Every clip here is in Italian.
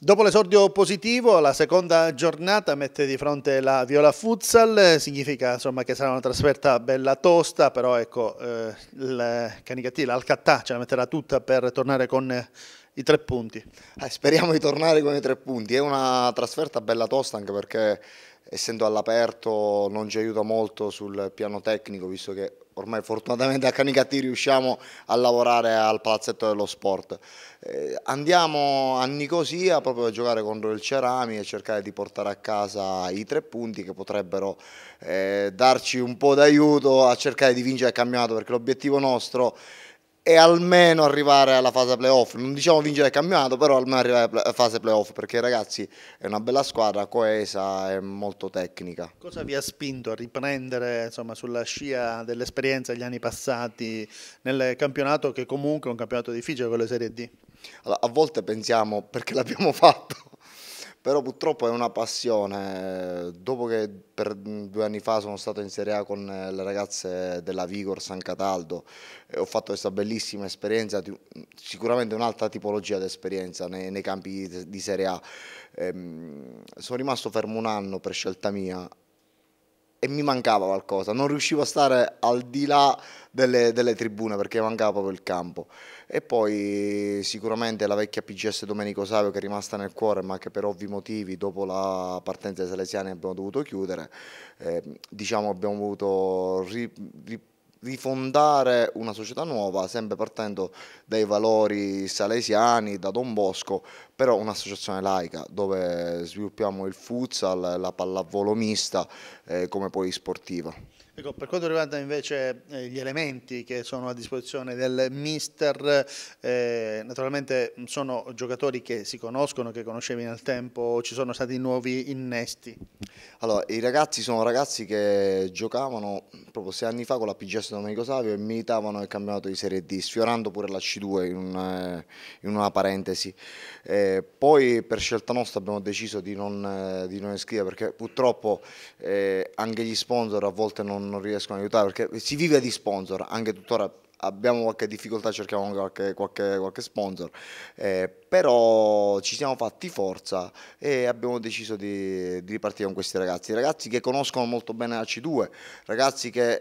Dopo l'esordio positivo, la seconda giornata mette di fronte la Viola Futsal, significa insomma, che sarà una trasferta bella tosta, però ecco, eh, il Canicattì, l'Alcattà ce la metterà tutta per tornare con eh, i tre punti. Eh, speriamo di tornare con i tre punti, è una trasferta bella tosta anche perché essendo all'aperto non ci aiuta molto sul piano tecnico, visto che ormai fortunatamente a Canicati riusciamo a lavorare al palazzetto dello sport. Eh, andiamo a Nicosia proprio a giocare contro il Cerami e cercare di portare a casa i tre punti che potrebbero eh, darci un po' d'aiuto a cercare di vincere il campionato perché l'obiettivo nostro è e almeno arrivare alla fase playoff. Non diciamo vincere il campionato, però almeno arrivare alla fase playoff perché ragazzi è una bella squadra, coesa e molto tecnica. Cosa vi ha spinto a riprendere insomma, sulla scia dell'esperienza degli anni passati nel campionato che comunque è un campionato difficile quello di Serie D? Allora, a volte pensiamo perché l'abbiamo fatto però purtroppo è una passione. Dopo che per due anni fa sono stato in Serie A con eh, le ragazze della Vigor San Cataldo e ho fatto questa bellissima esperienza, sicuramente un'altra tipologia di esperienza nei, nei campi di Serie A. Ehm, sono rimasto fermo un anno per scelta mia e mi mancava qualcosa, non riuscivo a stare al di là delle, delle, tribune perché mancava proprio il campo. E poi sicuramente la vecchia PGS Domenico Savio che è rimasta nel cuore ma che per ovvi motivi dopo la partenza dei Salesiani abbiamo dovuto chiudere, eh, diciamo abbiamo avuto ri, rifondare una società nuova, sempre partendo dai valori salesiani, da Don Bosco, però un'associazione laica dove sviluppiamo il futsal, la pallavolo mista eh, come poi sportiva. Ecco, per quanto riguarda invece eh, gli elementi che sono a disposizione del mister, eh, naturalmente sono giocatori che si conoscono, che conoscevi nel tempo, ci sono stati nuovi innesti? Allora, i ragazzi sono ragazzi che giocavano proprio sei anni fa con la PGS Domenico Savio e militavano nel campionato di Serie D, sfiorando pure la C2 in una, eh, in una parentesi. Eh, poi per scelta nostra abbiamo deciso di non, eh, di non iscrivere perché purtroppo eh, anche gli sponsor a volte non, non riescono ad aiutare perché si vive di sponsor, anche tuttora abbiamo qualche difficoltà, cerchiamo qualche, qualche, qualche sponsor, eh, però ci siamo fatti forza e abbiamo deciso di, di, ripartire con questi ragazzi, ragazzi che conoscono molto bene la C2, ragazzi che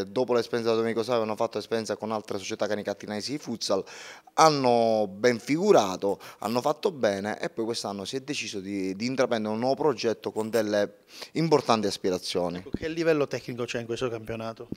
eh, dopo l'esperienza di Domenico Savio hanno fatto esperienza con altre società canicattinesi di futsal, hanno ben figurato, hanno fatto bene e poi quest'anno si è deciso di, di, intraprendere un nuovo progetto con delle importanti aspirazioni. Ecco, che livello tecnico c'è in questo campionato?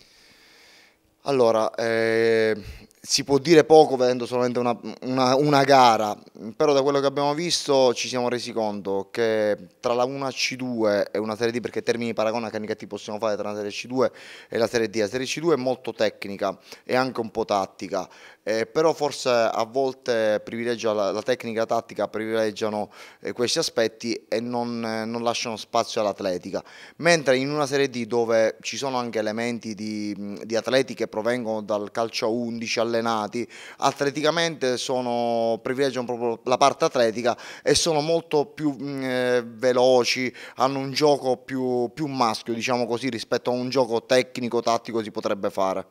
Allora, eh, si può dire poco vedendo solamente una, una, una gara, Mm, però da quello che abbiamo visto ci siamo resi conto che tra la 1 C2 e una Serie D, perché termini paragona che possiamo fare tra una Serie C2 e la Serie D, la Serie C2 è molto tecnica e anche un po' tattica, eh, però forse a volte privilegia la, la tecnica e la tattica privilegiano eh, questi aspetti e non, eh, non lasciano spazio all'atletica, mentre in una Serie D dove ci sono anche elementi di, di atleti che provengono dal calcio a 11 allenati, atleticamente sono, privilegiano proprio la parte atletica e sono molto più mh, mm, eh, veloci, hanno un gioco più, più maschio diciamo così rispetto a un gioco tecnico, tattico si potrebbe fare.